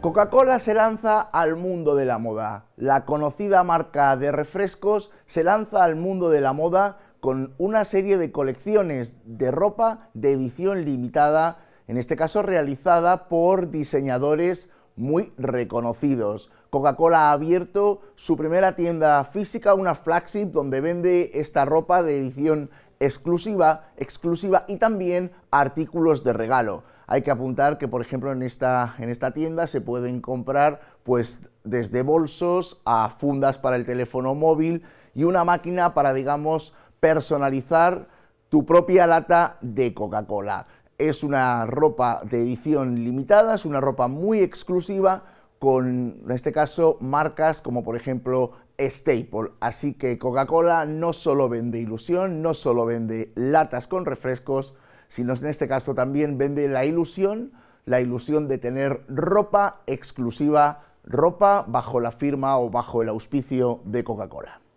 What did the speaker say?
Coca-Cola se lanza al mundo de la moda. La conocida marca de refrescos se lanza al mundo de la moda con una serie de colecciones de ropa de edición limitada, en este caso realizada por diseñadores muy reconocidos. Coca-Cola ha abierto su primera tienda física, una flagship, donde vende esta ropa de edición exclusiva, exclusiva y también artículos de regalo. Hay que apuntar que, por ejemplo, en esta, tienda se pueden comprar pues desde bolsos a fundas para el teléfono móvil y una máquina para, digamos, personalizar tu propia lata de Coca-Cola. Es una ropa de edición limitada, es una ropa muy exclusiva con, en este caso, marcas como por ejemplo Staple. Así que Coca-Cola no solo vende ilusión, no solo vende latas con refrescos, sino en este caso también vende la ilusión, la ilusión de tener ropa exclusiva, ropa bajo la firma o bajo el auspicio de Coca-Cola.